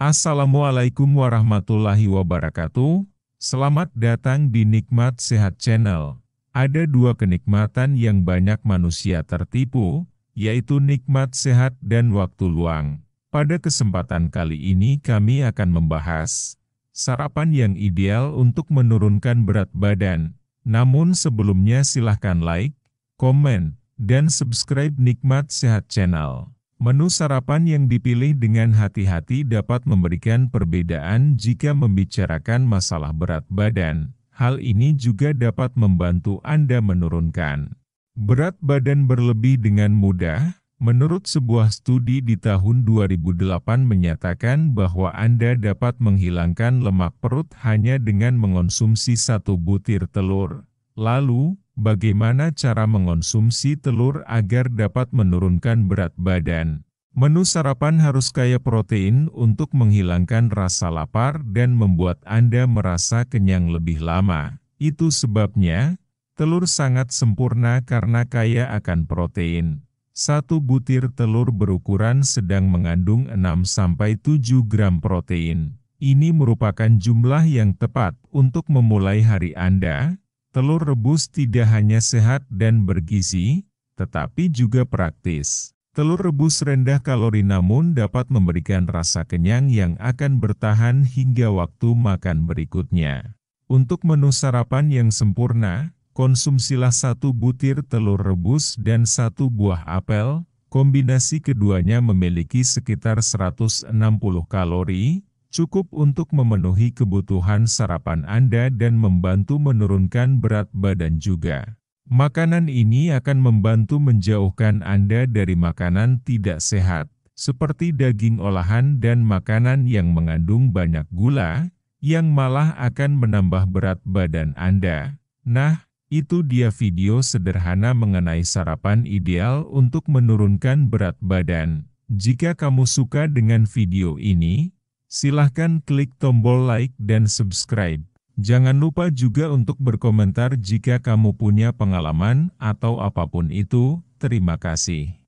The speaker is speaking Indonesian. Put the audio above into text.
Assalamualaikum warahmatullahi wabarakatuh. Selamat datang di Nikmat Sehat Channel. Ada dua kenikmatan yang banyak manusia tertipu, yaitu nikmat sehat dan waktu luang. Pada kesempatan kali ini kami akan membahas sarapan yang ideal untuk menurunkan berat badan. Namun sebelumnya silahkan like, komen, dan subscribe Nikmat Sehat Channel. Menu sarapan yang dipilih dengan hati-hati dapat memberikan perbedaan jika membicarakan masalah berat badan. Hal ini juga dapat membantu Anda menurunkan berat badan berlebih dengan mudah. Menurut sebuah studi di tahun 2008 menyatakan bahwa Anda dapat menghilangkan lemak perut hanya dengan mengonsumsi satu butir telur. Lalu, Bagaimana cara mengonsumsi telur agar dapat menurunkan berat badan? Menu sarapan harus kaya protein untuk menghilangkan rasa lapar dan membuat Anda merasa kenyang lebih lama. Itu sebabnya, telur sangat sempurna karena kaya akan protein. Satu butir telur berukuran sedang mengandung 6-7 gram protein. Ini merupakan jumlah yang tepat untuk memulai hari Anda, telur rebus tidak hanya sehat dan bergizi, tetapi juga praktis. Telur rebus rendah kalori namun dapat memberikan rasa kenyang yang akan bertahan hingga waktu makan berikutnya. Untuk menu sarapan yang sempurna, konsumsilah satu butir telur rebus dan satu buah apel. Kombinasi keduanya memiliki sekitar 160 kalori, cukup untuk memenuhi kebutuhan sarapan Anda dan membantu menurunkan berat badan juga. Makanan ini akan membantu menjauhkan Anda dari makanan tidak sehat, seperti daging olahan dan makanan yang mengandung banyak gula, yang malah akan menambah berat badan Anda. Nah, itu dia video sederhana mengenai sarapan ideal untuk menurunkan berat badan. Jika kamu suka dengan video ini, Silahkan klik tombol like dan subscribe. Jangan lupa juga untuk berkomentar jika kamu punya pengalaman atau apapun itu. Terima kasih.